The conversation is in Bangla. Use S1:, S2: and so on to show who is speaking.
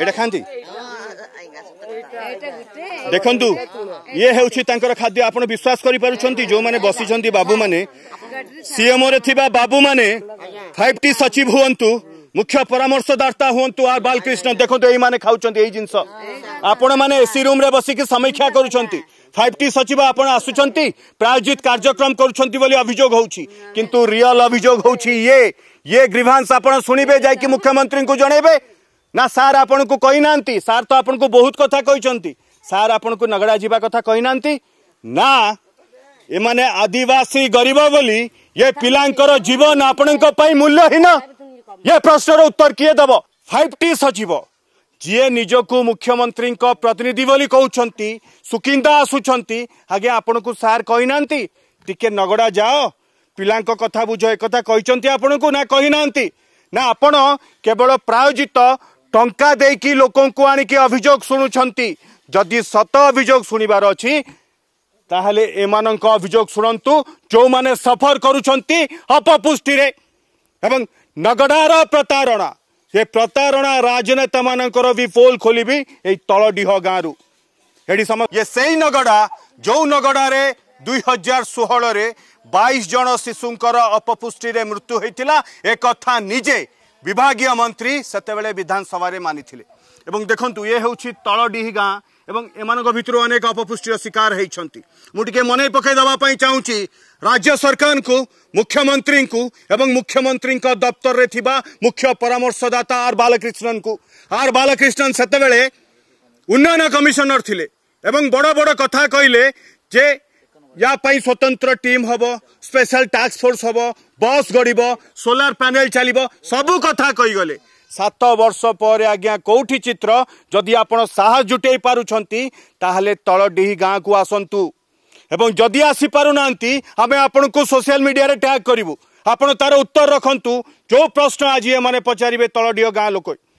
S1: এটা খাঁতি ଦେଖନ୍ତୁ ଇଏ ହେଉଛି ତାଙ୍କର ଖାଦ୍ୟ ଆପଣ ବିଶ୍ୱାସ କରିପାରୁଛନ୍ତି ଯେଉଁମାନେ ବସିଛନ୍ତି ବାବୁମାନେ ସିଏମ୍ଓରେ ଥିବା ବାବୁମାନେ ଫାଇଭ୍ ଟି ସଚିବ ହୁଅନ୍ତୁ ମୁଖ୍ୟ ପରାମର୍ଶଦାତା ହୁଅନ୍ତୁ ଆର୍ ବାଲକ୍ରିଷ୍ଣ ଦେଖନ୍ତୁ ଏଇମାନେ ଖାଉଛନ୍ତି ଏଇ ଜିନିଷ ଆପଣମାନେ ଏସି ରୁମ୍ରେ ବସିକି ସମୀକ୍ଷା କରୁଛନ୍ତି ফাইভ টি সচিব আপনার আসুচার প্রায়োজিত কার্যক্রম করছেন বলে অভিযোগ হচ্ছে কিন্তু রিয়েল অভিযোগ হচ্ছে ইয়ে ইয়ে গ্রিভান্স আপনার শুণবে যাই মুখ্যমন্ত্রী জনাইবে ନା ସାର୍ ଆପଣଙ୍କୁ କହିନାହାନ୍ତି ସାର୍ ତ ଆପଣଙ୍କୁ ବହୁତ କଥା କହିଛନ୍ତି ସାର୍ ଆପଣଙ୍କୁ ନଗଡ଼ା ଯିବା କଥା କହିନାହାନ୍ତି ନା ଏମାନେ ଆଦିବାସୀ ଗରିବ ବୋଲି ଏ ପିଲାଙ୍କର ଜୀବନ ଆପଣଙ୍କ ପାଇଁ ମୂଲ୍ୟହୀନ ଏ ପ୍ରଶ୍ନର ଉତ୍ତର କିଏ ଦେବ ଫାଇଭ୍ ଟି ସଚିବ ଯିଏ ନିଜକୁ ମୁଖ୍ୟମନ୍ତ୍ରୀଙ୍କ ପ୍ରତିନିଧି ବୋଲି କହୁଛନ୍ତି ସୁକିନ୍ଦା ଆସୁଛନ୍ତି ଆଜ୍ଞା ଆପଣଙ୍କୁ ସାର୍ କହିନାହାନ୍ତି ଟିକେ ନଗଡ଼ା ଯାଅ ପିଲାଙ୍କ କଥା ବୁଝ ଏକଥା କହିଛନ୍ତି ଆପଣଙ୍କୁ ନା କହିନାହାନ୍ତି ନା ଆପଣ କେବଳ ପ୍ରାୟୋଜିତ ଟଙ୍କା ଦେଇକି ଲୋକଙ୍କୁ ଆଣିକି ଅଭିଯୋଗ ଶୁଣୁଛନ୍ତି ଯଦି ସତ ଅଭିଯୋଗ ଶୁଣିବାର ଅଛି ତାହେଲେ ଏମାନଙ୍କ ଅଭିଯୋଗ ଶୁଣନ୍ତୁ ଯେଉଁମାନେ ସଫର କରୁଛନ୍ତି ଅପପୁଷ୍ଟିରେ ଏବଂ ନଗଡ଼ାର ପ୍ରତାରଣା ସେ ପ୍ରତାରଣା ରାଜନେତାମାନଙ୍କର ବି ପୋଲ ଖୋଲିବି ଏଇ ତଳଡିହ ଗାଁରୁ ଏଠି ସମ ଇଏ ସେଇ ନଗଡ଼ା ଯେଉଁ ନଗଡ଼ାରେ ଦୁଇ ହଜାର ଷୋହଳରେ ବାଇଶ ଜଣ ଶିଶୁଙ୍କର ଅପପୁଷ୍ଟିରେ ମୃତ୍ୟୁ ହୋଇଥିଲା ଏ କଥା ନିଜେ বিভাগীয় মন্ত্রী সেতবে বিধানসভায় মানিলে এবং দেখুন ইয়ে হচ্ছে তলডিহি গাঁ এবং এমানক ভিতর অনেক অপপুষ্টির শিকার হয়েছেন মুটিকে মনে পকাই দেওয়া চাহুছি রাজ্য সরকার মুখ্যমন্ত্রী এবং মুখ্যমন্ত্রী দপ্তরের থাকা মুখ্য পরামর্শদাতা আর বালকৃষ্ণন আর বালকৃষ্ণন সেতবে উন্নয়ন কমিশনর লে এবং বড় বড় কথা কহিলেন যে या स्वतंत्र टीम हम स्पेशल टास्क फोर्स हम बस गड़ सोलार पैनेल चलो सबू कथा कहीगले সাত বর্ষ পরে আজ্ঞা কোটি চিত্র যদি আপনার সাহস জুটাই পারুচ্ছেন তাহলে তলডিহি গাঁকু আসন্তু এবং যদি আসিপার না আমি আপনার সোশিয়াল মিডিয়ায় ট্যাগ করবু আপনার তার উত্তর রাখতু যে প্রশ্ন আজ এমানে পচারে তলডিহ গাঁ লোক